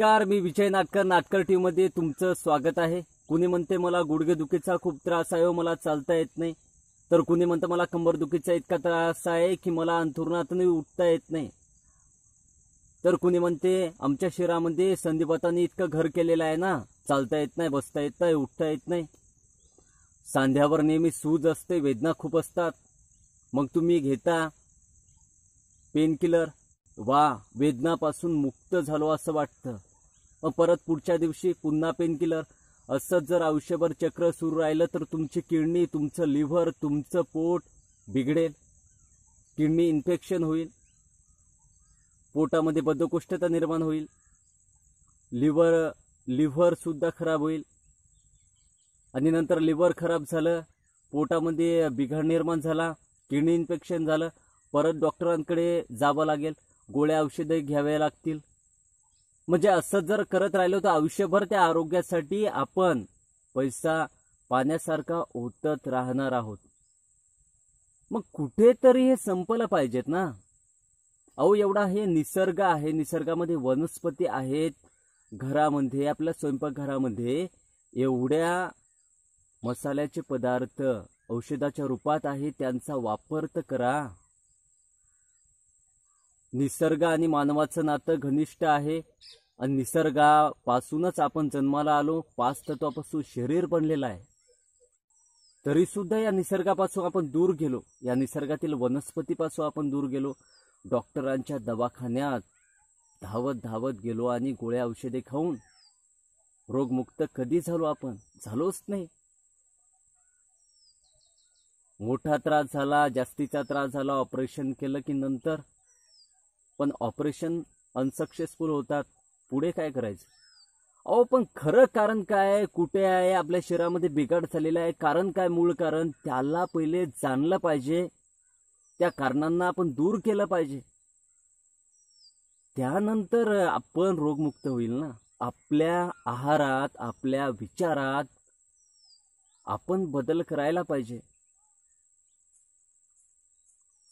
नमस्कार मी विजय नाटकर नाटकर टीव्ही मध्ये तुमचं स्वागत आहे कुणी म्हणते मला गुडघे दुखीचा खूप त्रास आहे हो, मला चालता येत नाही तर कुणी म्हणते मला कंबर दुखीचा इतका त्रास आहे की मला अंथरुणातून उठता येत नाही तर कुणी म्हणते आमच्या शहरामध्ये संदीपातांनी इतकं घर केलेलं आहे ना चालता येत नाही बसता येत नाही उठता येत नाही सांध्यावर नेहमी सूज असते वेदना खूप असतात मग तुम्ही घेता पेनकिलर वा वेदनापासून मुक्त झालो असं वाटतं मग परत पुढच्या दिवशी पुन्हा पेनकिलर असंच जर आयुष्यभर चक्र सुरू राहिलं तर तुमची किडनी तुमचं लिव्हर तुमचं पोट बिघडेल किडनी इन्फेक्शन होईल पोटामध्ये बद्धकोष्ठता निर्माण होईल लिव्हर लिव्हरसुद्धा खराब होईल आणि नंतर लिव्हर खराब झालं पोटामध्ये बिघाड निर्माण झाला किडनी इन्फेक्शन झालं परत डॉक्टरांकडे जावं लागेल गोळ्या औषधे घ्यावे लागतील म्हणजे असं जर करत राहिलो तर आयुष्यभर त्या आरोग्यासाठी आपण पैसा पाण्यासारखा ओतत राहणार आहोत मग कुठेतरी हे संपलं पाहिजेत ना अहो एवढा हे निसर्ग आहे निसर्गामध्ये वनस्पती आहेत घरामध्ये आपल्या स्वयंपाकघरामध्ये एवढ्या मसाल्याचे पदार्थ औषधाच्या रूपात आहे त्यांचा वापर तर करा निसर्ग आणि मानवाचं नातं घनिष्ठ आहे आणि निसर्गापासूनच आपण जन्माला आलो पाच तत्वापासून शरीर बनलेलं आहे तरी सुद्धा या निसर्गापासून आपण दूर गेलो या निसर्गातील वनस्पतीपासून आपण दूर गेलो डॉक्टरांच्या दवाखान्यात धावत धावत गेलो आणि गोळ्या औषधे खाऊन रोगमुक्त कधी झालो आपण झालोच नाही मोठा त्रास झाला जास्तीचा त्रास झाला ऑपरेशन केलं की नंतर पण ऑपरेशन अनसक्सेसफुल होतात पुढे काय करायचं अहो पण खरं कारण काय कुठे आहे आपल्या शरीरामध्ये बिघाड झालेला आहे कारण काय मूळ कारण त्याला पहिले जाणलं पाहिजे त्या कारणांना आपण दूर केलं पाहिजे त्यानंतर आपण रोगमुक्त होईल ना आपल्या आहारात आपल्या विचारात आपण बदल करायला पाहिजे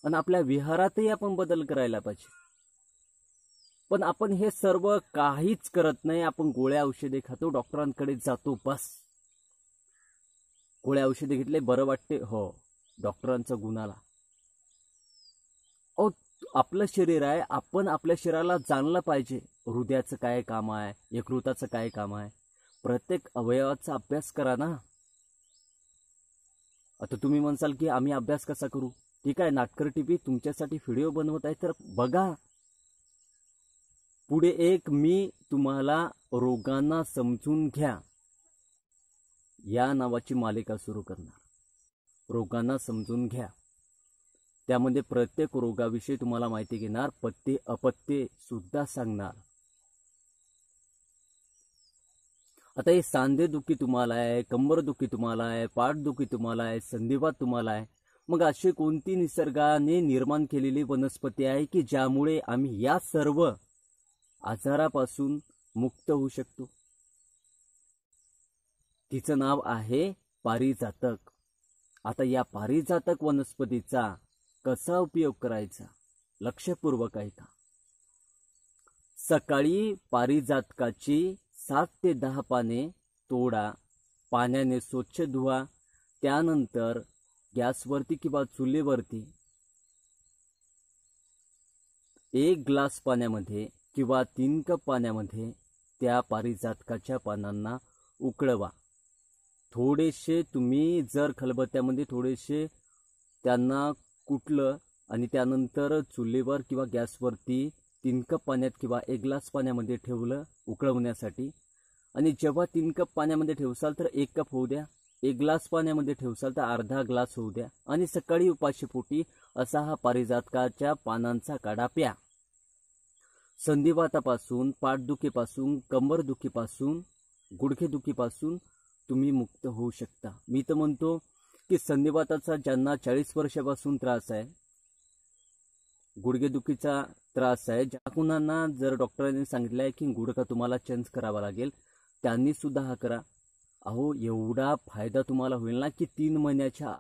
आणि आपल्या विहारातही आपण बदल करायला पाहिजे पण आपण हे सर्व काहीच करत नाही आपण गोळ्या औषधे खातो डॉक्टरांकडे जातो बस गोळ्या औषधे घेतले बरं वाटते हो डॉक्टरांचा गुणाला अहो आपलं शरीर आहे आपण आपल्या शरीराला जाणलं पाहिजे हृदयाचं काय काम आहे यकृताचं काय काम आहे प्रत्येक अवयवाचा अभ्यास करा ना आता तुम्ही म्हणसाल की आम्ही अभ्यास कसा करू ठीक आहे नाटकर टीव्ही तुमच्यासाठी व्हिडिओ बनवत आहे तर बघा पुढे एक मी तुम्हाला रोगांना समजून घ्या या नावाची मालिका सुरू करणार रोगांना समजून घ्या त्यामध्ये प्रत्येक रोगाविषयी तुम्हाला माहिती घेणार पत्ते अपत्ये सुद्धा सांगणार आता हे सांधे दुखी तुम्हाला आहे कंबर दुखी तुम्हाला आहे पाठदुखी तुम्हाला आहे संधिवात तुम्हाला आहे मग अशी कोणती निसर्गाने निर्माण केलेली वनस्पती आहे की ज्यामुळे आम्ही या सर्व आजारापासून मुक्त होऊ शकतो तिचं नाव आहे पारिजातक आता या पारिजातक वनस्पतीचा कसा उपयोग करायचा लक्षपूर्वक ऐका सकाळी पारिजातकाची सात ते दहा पाने तोडा पाण्याने स्वच्छ धुवा त्यानंतर गॅसवरती किंवा चुलीवरती एक ग्लास पाण्यामध्ये किंवा तीन कप पाण्यामध्ये त्या पारिजातकाच्या पानांना उकळवा थोडेसे तुम्ही जर खलबत्त्यामध्ये थोडेसे त्यांना कुटलं आणि त्यानंतर चुलीवर किंवा गॅसवरती तीन कप पाण्यात किंवा एक ग्लास पाण्यामध्ये ठेवलं उकळवण्यासाठी आणि जेव्हा तीन कप पाण्यामध्ये ठेवसाल तर एक कप होऊ द्या एक ग्लास पाण्यामध्ये ठेवसाल तर अर्धा ग्लास होऊ द्या आणि सकाळी उपाशी पोटी असा हा पारिजातकाच्या पानांचा काढा प्या संधिवातापासून पाठदुखीपासून कंबरदुखीपासून गुडघेदुखीपासून तुम्ही मुक्त होऊ शकता मी तर म्हणतो की संधिवाताचा ज्यांना चाळीस वर्षापासून त्रास आहे गुडघेदुखीचा त्रास आहे ज्या कुणांना जर डॉक्टरांनी सांगितलं आहे की गुडघा तुम्हाला चेंज करावा लागेल त्यांनी सुद्धा हा करा अहो एवढा फायदा तुम्हाला होईल ना की तीन महिन्याच्या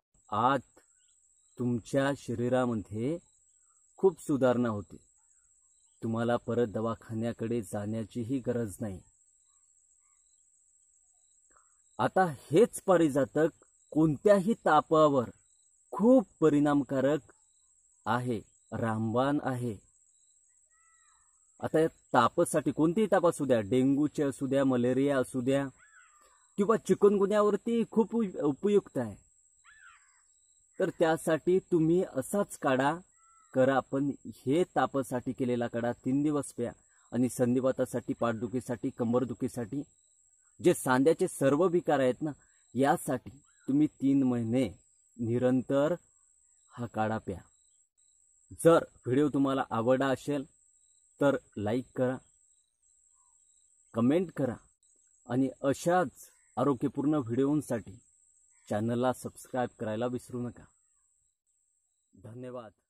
आत तुमच्या शरीरामध्ये खूप सुधारणा होते तुम्हाला परत दवाखान्याकडे जाण्याचीही गरज नाही आता हेच पारिजातक कोणत्याही तापावर खूप परिणामकारक आहे रामबाण आहे आता या तापासाठी कोणतीही ताप असू द्या डेंग्यूचे असू द्या मलेरिया असू द्या किंवा चिकनगुन्यावरती खूप उपयुक्त आहे तर त्यासाठी तुम्ही असाच काढा करा पण हे तापासाठी केलेला कडा तीन दिवस प्या आणि संधिवातासाठी पाठदुखीसाठी कंबरदुखीसाठी जे सांध्याचे सर्व विकार आहेत ना यासाठी तुम्ही तीन महिने निरंतर हा काढा प्या जर व्हिडिओ तुम्हाला आवडला असेल तर लाईक करा कमेंट करा आणि अशाच आरोग्यपूर्ण व्हिडिओंसाठी चॅनलला सबस्क्राईब करायला विसरू नका धन्यवाद